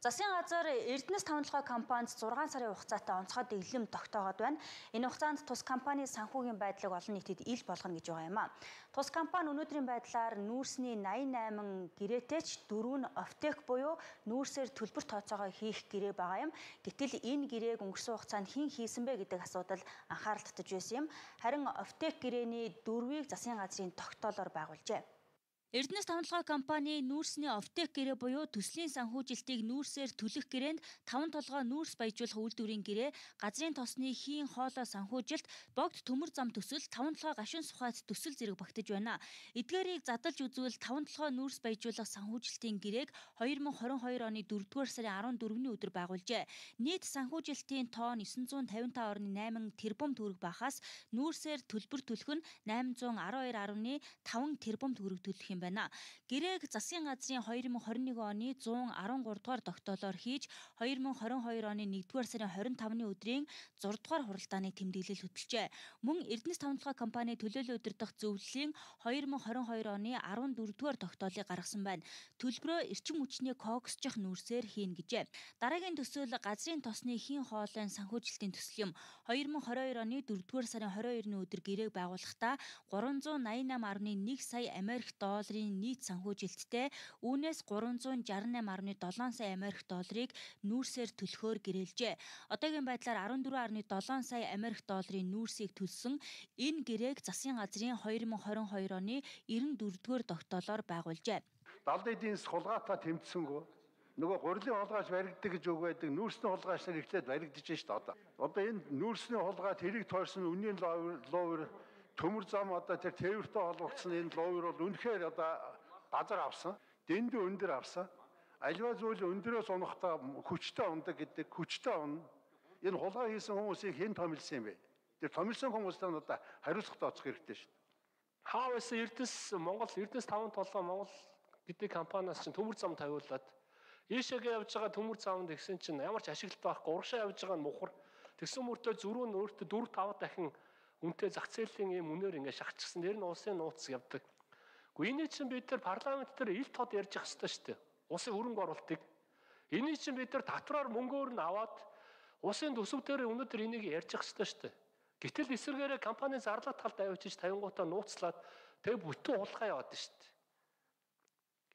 Засгийн газар Эрдэнэс тавталгай компанид 6 сарын хугацаатай онцгой дэглэм тогтоогод байна. Энэ хугацаанд тус компани санхүүгийн байдлыг олон нийтэд ил болгоно гэж байгаа юм а. Тус компани өнөөдрийн байдлаар нүүрсний 88 гэрээтэйч 4 нь офтек буюу нүүрсээр төлбөр тооцоогоо хийх гэрээ байгаа юм. Гэтэл энэ гэрээг өнгөрсөн хугацаанд хэн хийсэн бэ гэдэг асуудал анхаарал татаж байсан юм. Харин офтек гэрээний дөрвийг засгийн газрын тогтоолоор байгуулжээ. Эрдэнэс тавталгаа компани нүүрсний офтек гэрээ буюу төслийн санхүүжилтийг нүүрсээр төлөх гэрээнд таван толгой нүүрс баяжуулах үйлдвэрийн гэрээ, газрын тосны хийн хоолой санхүүжилт, богд төмөр зам төсөл, таван толгой гашин сухайц төсөл зэрэг багтаж байна. Эдгээрийг задлж үзвэл таван толгой нүүрс баяжуулах санхүүжилтийн гэрээг 2022 оны 4-р сарын 14-ний өдөр байгуулжээ. Нийт санхүүжилтийн тоон 955.8 тэрбум төгрөг бахаас нүүрсээр төлбөр төлөх нь 812.5 тэрбум төгрөг төлөх юм юм байна. Грек засгийн газрын 2021 оны 113 дугаар тогтоолоор хийж 2022 оны 1-р сарын 25-ны өдрийн 6 дугаар хуралдааны тэмдэглэл хөтөлжээ. Мөн Эрдэнэс тавталгаа компани төлөөлөл удирдах зөвлөлийн 2022 оны 14-р тогтоолыг гаргасан байна. Төлбөрөө эрчим хүчний коксжих нүрсээр хийн гэжээ. Дараагийн төсөөл газрын тосны хийн хоолойн санхүүжилтийн төсөл юм. 2022 оны 4-р сарын 22-ны өдөр гэрээ байгуулахдаа 388.1 сая Америк доллар долларын нийт санхүүжилттэй үүнээс 368.7 сая Америк долларыг нүүрсээр төлөхөөр гэрэлжээ. Одоогийн байдлаар 14.7 сая Америк долларын нүүрсийг төлсөн энэ гэрээг засгийн газрын 2022 оны 94-р тогтоолоор байгуулжээ. Далд эдийн сулгаата тэмцсэнгөө нөгөө гурилын хулгайч баригддаг гэж үг байдаг. Нүүрсний хулгайч нар эхлээд баригдаж шээ одоо. Одоо энэ нүүрсний хулгай тэрийг тойрсон үнийн ловер төмөр зам одоо тэр тээвэртэй холбогдсон энэ ловер бол үнэхээр одоо газар авсан. Дэндүү өндөр авсан. Аливаа зүйл өндөрөөс унахдаа хүчтэй ундаг гэдэг хүчтэй унна. Энэ хулгай хийсэн хүмүүсийг хэн томилсон юм бэ? Тэр томилсон хүмүүстэй нь одоо хариуцлага тооцох хэрэгтэй шүү дээ. Хаа байсан Эрдэнэс Монгол Эрдэнэс 5 толгой Монгол гэдэг компаниас чинь төмөр зам тавиулаад ийшээгээ явж байгаа төмөр замд гисэн чинь ямар ч ашиглалт байхгүй урагшаа явж байгаа нь мухар тэгсэн мөртөө зөрүүн өөртөө 4 5 дахин үнтэй зах зээлийн юм үнээр ингээд шахчихсан нэр нь улсын нууц явдаг. Гэхдээ энэ чинь бид нар парламент дээр ил тод ярьж явах хэрэгтэй шүү дээ. Улсын хөрөнгө оруулалтыг. Энийг чинь бид нар татвараар мөнгөөр нь аваад улсын төсөв дээр өнөөдөр энийг ярьж явах хэрэгтэй шүү дээ. Гэтэл эсвэргээрээ компани зарлах талд авчиж 50 гутаа нууцлаад тэг бүтэн уулгаа яваад шүү дээ.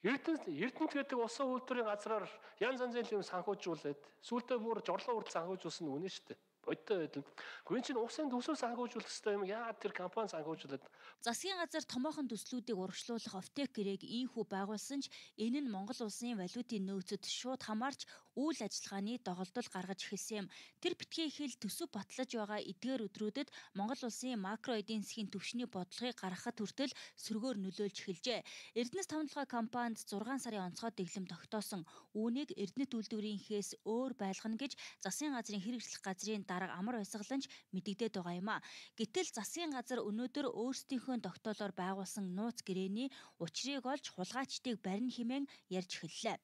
Эрдэнэ Эрдэнэ гэдэг усан үйлдвэрийн газраар янз янзын юм санхүүжүүлээд сүүлдээ бүр жорлон хүртэл санхүүжүүлсэн нь үнэн шүү дээ бодтой байдал. Гүн чинь усын төсөв сангуулжуулах хэрэгтэй юм. Яагаад тэр компани сангуулжуулаад засгийн газар томоохон төслүүдийг урагшлуулах Офтек гэрээг ийхүү байгуулсан ч энэ нь Монгол улсын валютын нөөцөд шууд хамаарч үйл ажиллагааны доголдол гаргаж эхэлсэн юм. Тэр битгий ихэл төсөв батлаж байгаа эдгээр өдрүүдэд Монгол улсын макро эдийн засгийн төвшний бодлогыг гаргахад хүртэл сөргөөр нөлөөлж эхэлжээ. Эрдэнэс тавталгаа компанид 6 сарын онцгой дэглэм тогтоосон. Үүнийг Эрдэнэт үйлдвэрийнхээс өөр байлгана гэж засгийн газрын хэрэгжлэх газрын дарга амар байсгаланч мэдэгдээд байгаа юм а. Гэтэл засгийн газар өнөөдөр өөрсдийнхөө тогтоолоор байгуулсан нууц гэрээний учрыг олж хулгайчдыг барьна хэмээн ярьж эхэллээ.